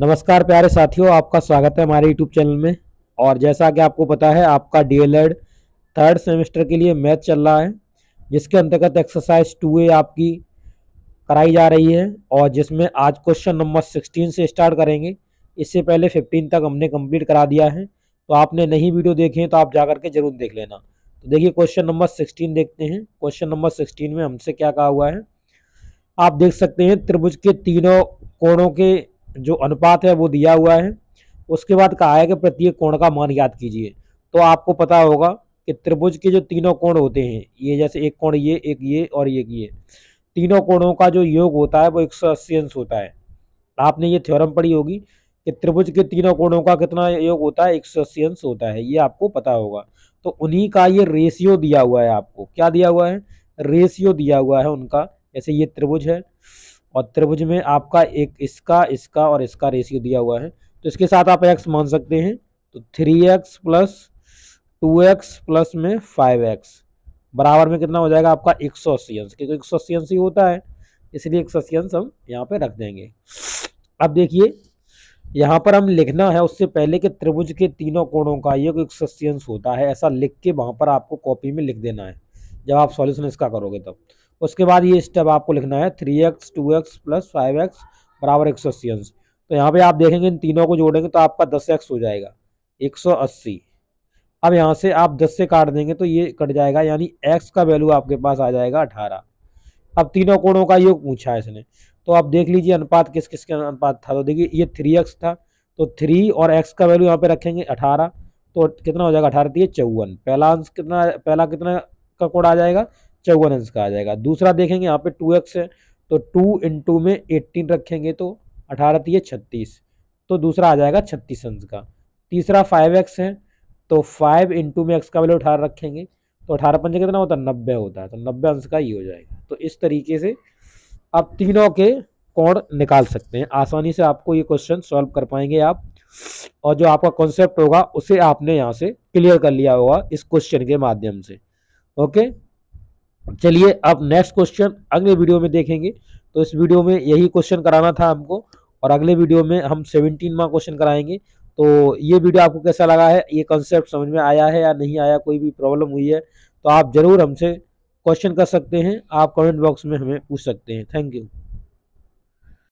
नमस्कार प्यारे साथियों आपका स्वागत है हमारे यूट्यूब चैनल में और जैसा कि आपको पता है आपका एड थर्ड सेमेस्टर के लिए मैथ चल रहा है जिसके अंतर्गत एक्सरसाइज टू ए आपकी कराई जा रही है और जिसमें आज क्वेश्चन नंबर सिक्सटीन से स्टार्ट करेंगे इससे पहले फिफ्टीन तक हमने कंप्लीट करा दिया है तो आपने नहीं वीडियो देखे तो आप जा के जरूर देख लेना तो देखिए क्वेश्चन नंबर सिक्सटीन देखते हैं क्वेश्चन नंबर सिक्सटीन में हमसे क्या कहा हुआ है आप देख सकते हैं त्रिभुज के तीनों कोणों के जो अनुपात है वो दिया हुआ है उसके बाद कहा है कि प्रत्येक कोण का मान याद कीजिए तो आपको पता होगा कि त्रिभुज के जो तीनों कोण होते हैं ये जैसे एक कोण ये एक ये और एक ये तीनों कोणों का जो योग होता है वो एक सौ अस्सी अंश होता है आपने ये थ्योरम पढ़ी होगी कि त्रिभुज के तीनों कोणों का कितना योग होता है एक सौ अस्सी अंश होता है ये आपको पता होगा तो उन्हीं का ये रेशियो दिया हुआ है आपको क्या दिया हुआ है रेशियो दिया हुआ है उनका जैसे ये त्रिभुज है और त्रिभुज में आपका एक इसका इसका और इसका रेशियो दिया हुआ है तो इसके साथ आप एक्स मान सकते हैं तो three X plus two X plus में फाइव एक्स बराबर में कितना हो जाएगा आपका एक सौ अस्सी अंश क्योंकि एक सौ अस्सी अंश ही होता है इसलिए एक सौ अस्सी अंश हम यहाँ पर रख देंगे अब देखिए यहाँ पर हम लिखना है उससे पहले कि त्रिभुज के तीनों कोणों का ये एक सौ अंश होता है ऐसा लिख के वहाँ पर आपको कॉपी में लिख देना है जब आप सॉल्यूशन इसका करोगे तब तो। उसके बाद ये स्टेप आपको लिखना है three X two X plus five X बराबर एक सौ अस्सी अंश तो यहाँ पे आप देखेंगे इन तीनों को जोड़ेंगे तो आपका दस एक्स हो जाएगा एक सौ अस्सी अब यहाँ से आप दस से काट देंगे तो ये कट जाएगा यानी एक्स का वैल्यू आपके पास आ जाएगा अठारह अब तीनों कोणों का योग पूछा है इसने तो आप देख लीजिए अनुपात किस किस के अनुपात था तो देखिए ये थ्री एक्स था तो थ्री और एक्स का वैल्यू यहाँ पे रखेंगे अठारह तो कितना हो जाएगा अठारह तो चौवन पहला अंश कितना पहला कितना का कोड आ जाएगा चौवन अंश का आ जाएगा दूसरा देखेंगे यहाँ पे टू एक्स है तो टू इंटू में एट्टीन रखेंगे तो अठारह तीय छत्तीस तो दूसरा आ जाएगा छत्तीस अंश का तीसरा फाइव एक्स है तो फाइव इंटू में एक्स का वैल्यू अठारह रखेंगे तो अठारह पंजे कितना होता है नब्बे होता है तो नब्बे अंश का ये हो जाएगा तो इस तरीके से आप तीनों के कोण निकाल सकते हैं आसानी से आपको ये क्वेश्चन सॉल्व कर पाएंगे आप और जो आपका कॉन्सेप्ट होगा उसे आपने यहाँ से क्लियर कर लिया होगा इस क्वेश्चन के माध्यम से ओके चलिए अब नेक्स्ट क्वेश्चन अगले वीडियो में देखेंगे तो इस वीडियो में यही क्वेश्चन कराना था हमको और अगले वीडियो में हम सेवनटीन सेवनटीनवा क्वेश्चन कराएंगे तो ये वीडियो आपको कैसा लगा है ये कॉन्सेप्ट समझ में आया है या नहीं आया कोई भी प्रॉब्लम हुई है तो आप ज़रूर हमसे क्वेश्चन कर सकते हैं आप कमेंट बॉक्स में हमें पूछ सकते हैं थैंक यू